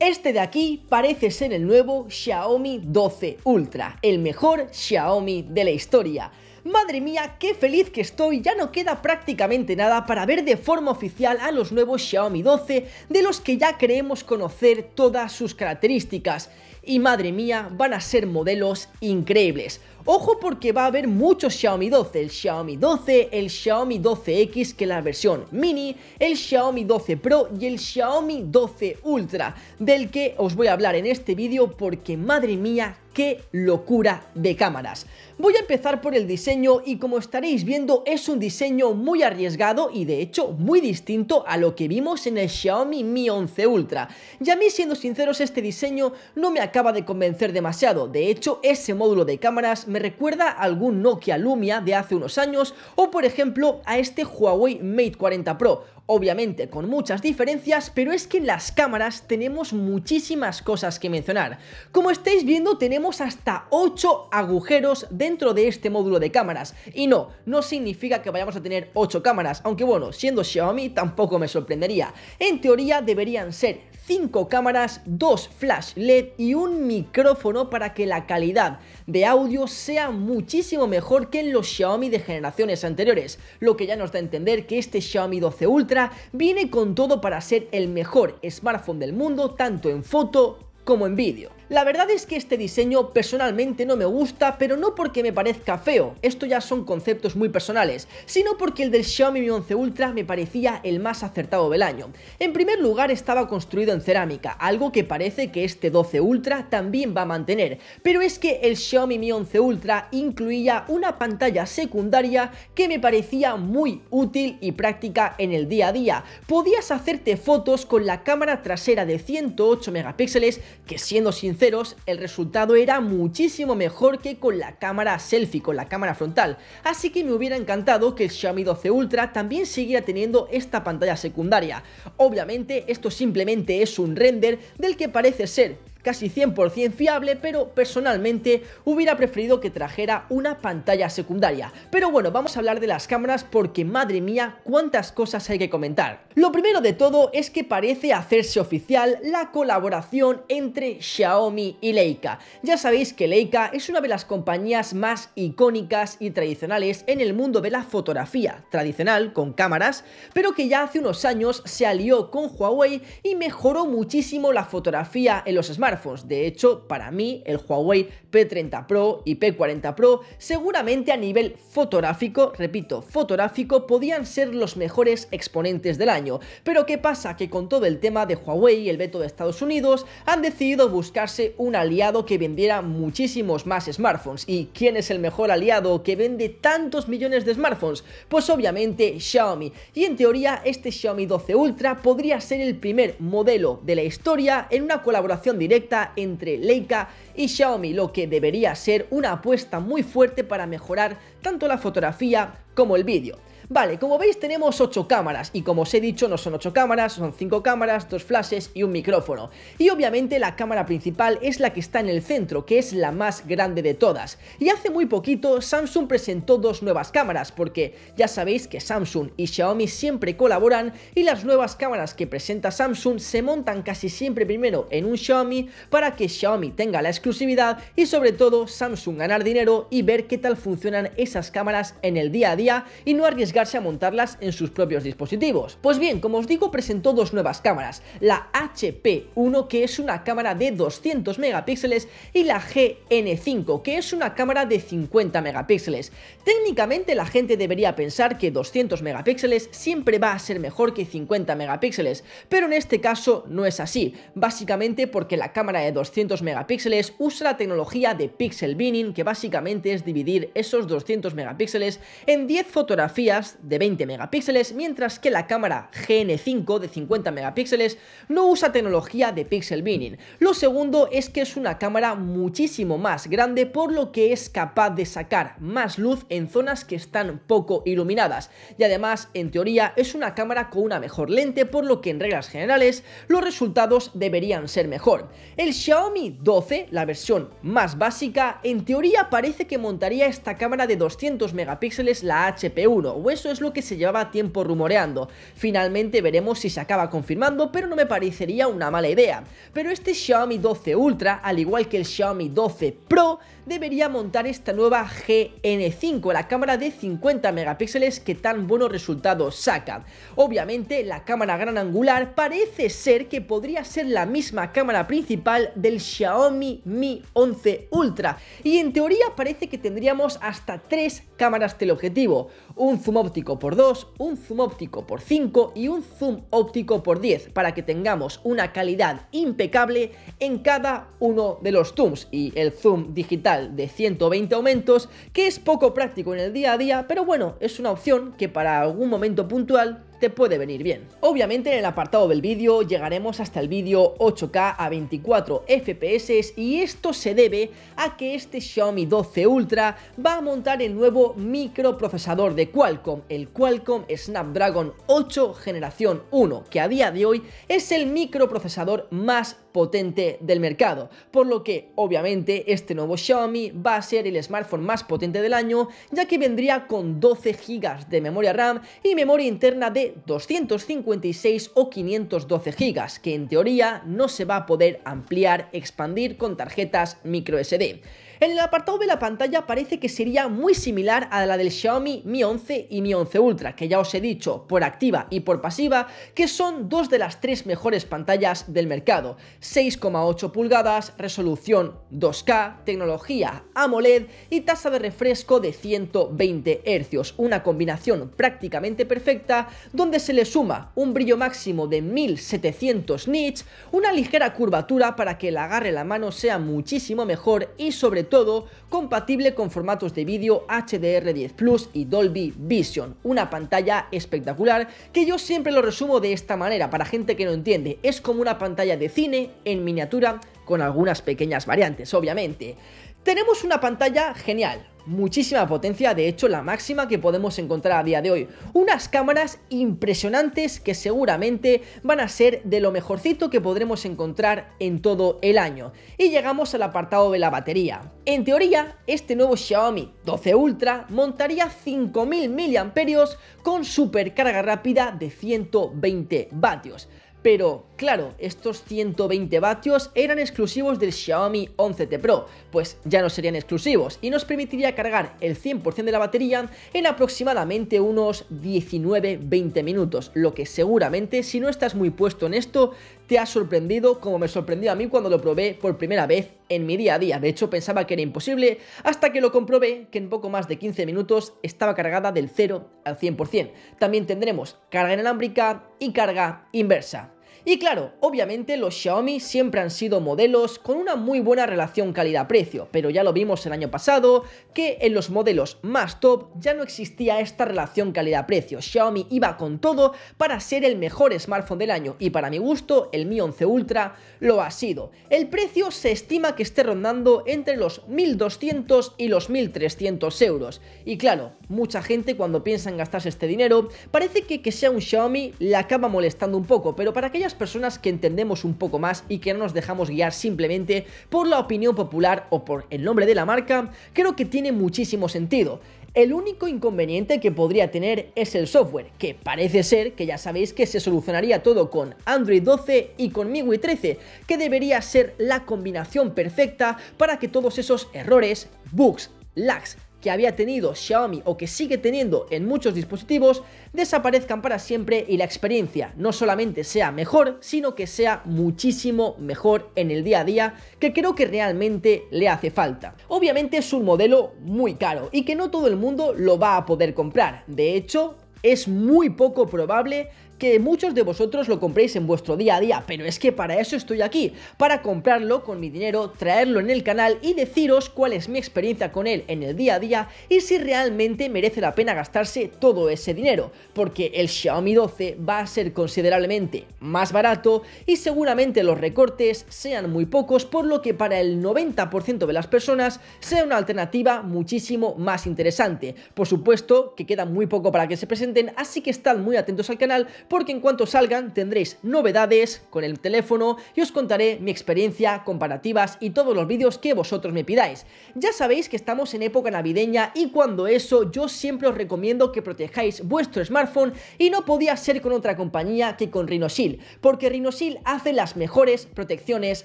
Este de aquí parece ser el nuevo Xiaomi 12 Ultra, el mejor Xiaomi de la historia. Madre mía, qué feliz que estoy, ya no queda prácticamente nada para ver de forma oficial a los nuevos Xiaomi 12, de los que ya creemos conocer todas sus características. Y madre mía, van a ser modelos increíbles. Ojo porque va a haber muchos Xiaomi 12, el Xiaomi 12, el Xiaomi 12X que es la versión mini, el Xiaomi 12 Pro y el Xiaomi 12 Ultra, del que os voy a hablar en este vídeo porque madre mía ¡Qué locura de cámaras! Voy a empezar por el diseño y como estaréis viendo es un diseño muy arriesgado y de hecho muy distinto a lo que vimos en el Xiaomi Mi 11 Ultra. Y a mí siendo sinceros este diseño no me acaba de convencer demasiado, de hecho ese módulo de cámaras me recuerda a algún Nokia Lumia de hace unos años o por ejemplo a este Huawei Mate 40 Pro obviamente con muchas diferencias, pero es que en las cámaras tenemos muchísimas cosas que mencionar. Como estáis viendo, tenemos hasta 8 agujeros dentro de este módulo de cámaras, y no, no significa que vayamos a tener 8 cámaras, aunque bueno, siendo Xiaomi tampoco me sorprendería. En teoría deberían ser 5 cámaras, 2 flash LED y un micrófono para que la calidad de audio sea muchísimo mejor que en los Xiaomi de generaciones anteriores, lo que ya nos da a entender que este Xiaomi 12 Ultra viene con todo para ser el mejor smartphone del mundo tanto en foto como en vídeo. La verdad es que este diseño personalmente no me gusta, pero no porque me parezca feo, esto ya son conceptos muy personales, sino porque el del Xiaomi Mi 11 Ultra me parecía el más acertado del año. En primer lugar estaba construido en cerámica, algo que parece que este 12 Ultra también va a mantener, pero es que el Xiaomi Mi 11 Ultra incluía una pantalla secundaria que me parecía muy útil y práctica en el día a día. Podías hacerte fotos con la cámara trasera de 108 megapíxeles, que siendo sincero el resultado era muchísimo mejor que con la cámara selfie, con la cámara frontal, así que me hubiera encantado que el Xiaomi 12 Ultra también siguiera teniendo esta pantalla secundaria. Obviamente esto simplemente es un render del que parece ser casi 100% fiable, pero personalmente hubiera preferido que trajera una pantalla secundaria. Pero bueno, vamos a hablar de las cámaras porque madre mía, cuántas cosas hay que comentar. Lo primero de todo es que parece hacerse oficial la colaboración entre Xiaomi y Leica. Ya sabéis que Leica es una de las compañías más icónicas y tradicionales en el mundo de la fotografía tradicional con cámaras, pero que ya hace unos años se alió con Huawei y mejoró muchísimo la fotografía en los smartphones de hecho, para mí, el Huawei P30 Pro y P40 Pro seguramente a nivel fotográfico, repito, fotográfico, podían ser los mejores exponentes del año. Pero ¿qué pasa? Que con todo el tema de Huawei y el veto de Estados Unidos, han decidido buscarse un aliado que vendiera muchísimos más smartphones. ¿Y quién es el mejor aliado que vende tantos millones de smartphones? Pues obviamente Xiaomi. Y en teoría, este Xiaomi 12 Ultra podría ser el primer modelo de la historia en una colaboración directa entre Leica y Xiaomi, lo que debería ser una apuesta muy fuerte para mejorar tanto la fotografía como el vídeo. Vale, como veis tenemos 8 cámaras y como os he dicho no son 8 cámaras, son 5 cámaras, 2 flashes y un micrófono. Y obviamente la cámara principal es la que está en el centro, que es la más grande de todas. Y hace muy poquito Samsung presentó dos nuevas cámaras, porque ya sabéis que Samsung y Xiaomi siempre colaboran y las nuevas cámaras que presenta Samsung se montan casi siempre primero en un Xiaomi para que Xiaomi tenga la exclusividad y sobre todo Samsung ganar dinero y ver qué tal funcionan esas cámaras en el día a día y no arriesgar a montarlas en sus propios dispositivos. Pues bien, como os digo, presentó dos nuevas cámaras, la HP1 que es una cámara de 200 megapíxeles y la GN5 que es una cámara de 50 megapíxeles. Técnicamente la gente debería pensar que 200 megapíxeles siempre va a ser mejor que 50 megapíxeles, pero en este caso no es así, básicamente porque la cámara de 200 megapíxeles usa la tecnología de pixel binning que básicamente es dividir esos 200 megapíxeles en 10 fotografías de 20 megapíxeles, mientras que la cámara GN5 de 50 megapíxeles no usa tecnología de pixel binning. Lo segundo es que es una cámara muchísimo más grande, por lo que es capaz de sacar más luz en zonas que están poco iluminadas. Y además, en teoría, es una cámara con una mejor lente, por lo que en reglas generales los resultados deberían ser mejor. El Xiaomi 12, la versión más básica, en teoría parece que montaría esta cámara de 200 megapíxeles, la HP1, o es eso es lo que se llevaba tiempo rumoreando. Finalmente veremos si se acaba confirmando, pero no me parecería una mala idea. Pero este Xiaomi 12 Ultra, al igual que el Xiaomi 12 Pro, debería montar esta nueva GN5, la cámara de 50 megapíxeles que tan buenos resultados saca. Obviamente la cámara gran angular parece ser que podría ser la misma cámara principal del Xiaomi Mi 11 Ultra y en teoría parece que tendríamos hasta tres cámaras teleobjetivo, un zoom óptico por 2, un zoom óptico por 5 y un zoom óptico por 10 para que tengamos una calidad impecable en cada uno de los zooms y el zoom digital de 120 aumentos que es poco práctico en el día a día pero bueno es una opción que para algún momento puntual te puede venir bien. Obviamente en el apartado del vídeo llegaremos hasta el vídeo 8K a 24 FPS y esto se debe a que este Xiaomi 12 Ultra va a montar el nuevo microprocesador de Qualcomm, el Qualcomm Snapdragon 8 generación 1, que a día de hoy es el microprocesador más potente del mercado, por lo que obviamente este nuevo Xiaomi va a ser el smartphone más potente del año, ya que vendría con 12 GB de memoria RAM y memoria interna de 256 o 512 GB, que en teoría no se va a poder ampliar, expandir con tarjetas microSD. En el apartado de la pantalla parece que sería muy similar a la del Xiaomi Mi 11 y Mi 11 Ultra, que ya os he dicho por activa y por pasiva, que son dos de las tres mejores pantallas del mercado. 6,8 pulgadas, resolución 2K, tecnología AMOLED y tasa de refresco de 120 Hz, una combinación prácticamente perfecta donde se le suma un brillo máximo de 1700 nits, una ligera curvatura para que el agarre la mano sea muchísimo mejor y sobre todo todo compatible con formatos de vídeo HDR10 Plus y Dolby Vision. Una pantalla espectacular que yo siempre lo resumo de esta manera para gente que no entiende. Es como una pantalla de cine en miniatura con algunas pequeñas variantes, obviamente. Tenemos una pantalla genial, muchísima potencia, de hecho la máxima que podemos encontrar a día de hoy. Unas cámaras impresionantes que seguramente van a ser de lo mejorcito que podremos encontrar en todo el año. Y llegamos al apartado de la batería. En teoría, este nuevo Xiaomi 12 Ultra montaría 5000 mAh con supercarga rápida de 120 vatios. Pero claro, estos 120 vatios eran exclusivos del Xiaomi 11T Pro, pues ya no serían exclusivos y nos permitiría cargar el 100% de la batería en aproximadamente unos 19-20 minutos, lo que seguramente si no estás muy puesto en esto te ha sorprendido como me sorprendió a mí cuando lo probé por primera vez en mi día a día. De hecho, pensaba que era imposible hasta que lo comprobé que en poco más de 15 minutos estaba cargada del 0 al 100%. También tendremos carga inalámbrica y carga inversa. Y claro, obviamente los Xiaomi siempre han sido modelos con una muy buena relación calidad-precio, pero ya lo vimos el año pasado que en los modelos más top ya no existía esta relación calidad-precio. Xiaomi iba con todo para ser el mejor smartphone del año y para mi gusto el Mi 11 Ultra lo ha sido. El precio se estima que esté rondando entre los 1200 y los 1300 euros. Y claro, mucha gente cuando piensa en gastarse este dinero parece que que sea un Xiaomi la acaba molestando un poco, pero para aquellas personas que entendemos un poco más y que no nos dejamos guiar simplemente por la opinión popular o por el nombre de la marca, creo que tiene muchísimo sentido. El único inconveniente que podría tener es el software, que parece ser que ya sabéis que se solucionaría todo con Android 12 y con MIUI 13, que debería ser la combinación perfecta para que todos esos errores, bugs, lags, que había tenido Xiaomi o que sigue teniendo en muchos dispositivos desaparezcan para siempre y la experiencia no solamente sea mejor, sino que sea muchísimo mejor en el día a día, que creo que realmente le hace falta. Obviamente es un modelo muy caro y que no todo el mundo lo va a poder comprar. De hecho, es muy poco probable que muchos de vosotros lo compréis en vuestro día a día, pero es que para eso estoy aquí, para comprarlo con mi dinero, traerlo en el canal y deciros cuál es mi experiencia con él en el día a día y si realmente merece la pena gastarse todo ese dinero, porque el Xiaomi 12 va a ser considerablemente más barato y seguramente los recortes sean muy pocos, por lo que para el 90% de las personas sea una alternativa muchísimo más interesante. Por supuesto que queda muy poco para que se presenten, así que estad muy atentos al canal porque en cuanto salgan tendréis novedades con el teléfono y os contaré mi experiencia, comparativas y todos los vídeos que vosotros me pidáis. Ya sabéis que estamos en época navideña y cuando eso yo siempre os recomiendo que protejáis vuestro smartphone y no podía ser con otra compañía que con Rhinosil, porque Rhinosil hace las mejores protecciones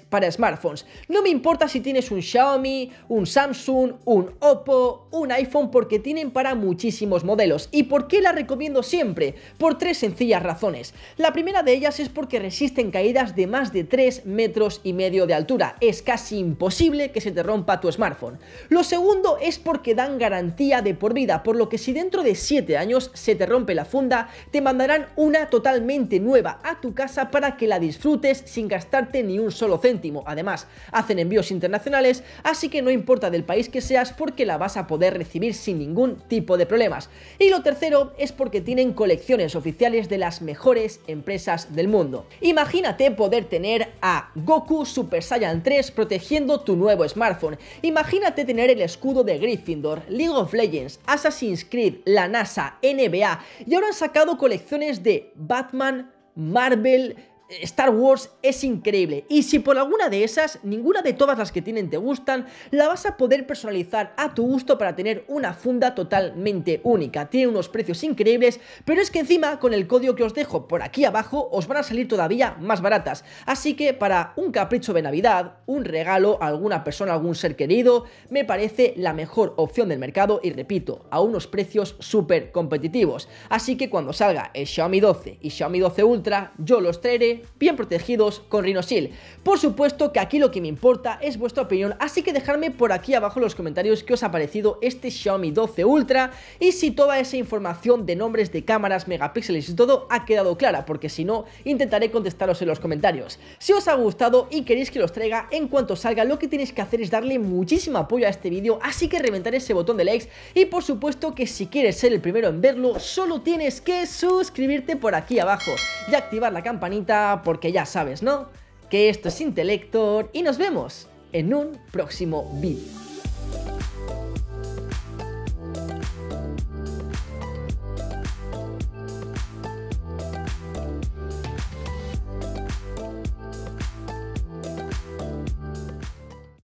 para smartphones. No me importa si tienes un Xiaomi, un Samsung, un Oppo, un iPhone, porque tienen para muchísimos modelos. ¿Y por qué la recomiendo siempre? Por tres sencillas razones. La primera de ellas es porque resisten caídas de más de 3 metros y medio de altura. Es casi imposible que se te rompa tu smartphone. Lo segundo es porque dan garantía de por vida, por lo que si dentro de 7 años se te rompe la funda, te mandarán una totalmente nueva a tu casa para que la disfrutes sin gastarte ni un solo céntimo. Además, hacen envíos internacionales, así que no importa del país que seas porque la vas a poder recibir sin ningún tipo de problemas. Y lo tercero es porque tienen colecciones oficiales de las mejores empresas del mundo. Imagínate poder tener a Goku Super Saiyan 3 protegiendo tu nuevo smartphone. Imagínate tener el escudo de Gryffindor, League of Legends, Assassin's Creed, la NASA, NBA y ahora han sacado colecciones de Batman, Marvel, Star Wars es increíble y si por alguna de esas, ninguna de todas las que tienen te gustan, la vas a poder personalizar a tu gusto para tener una funda totalmente única. Tiene unos precios increíbles, pero es que encima con el código que os dejo por aquí abajo os van a salir todavía más baratas. Así que para un capricho de Navidad, un regalo a alguna persona, algún ser querido, me parece la mejor opción del mercado y repito, a unos precios súper competitivos. Así que cuando salga el Xiaomi 12 y Xiaomi 12 Ultra, yo los traeré bien, protegidos con RhinoShield. Por supuesto que aquí lo que me importa es vuestra opinión, así que dejadme por aquí abajo en los comentarios que os ha parecido este Xiaomi 12 Ultra y si toda esa información de nombres de cámaras, megapíxeles y todo ha quedado clara, porque si no, intentaré contestaros en los comentarios. Si os ha gustado y queréis que los traiga en cuanto salga, lo que tenéis que hacer es darle muchísimo apoyo a este vídeo, así que reventar ese botón de likes y por supuesto que si quieres ser el primero en verlo, solo tienes que suscribirte por aquí abajo y activar la campanita porque ya sabes, ¿no? Que esto es Intelector y nos vemos en un próximo vídeo.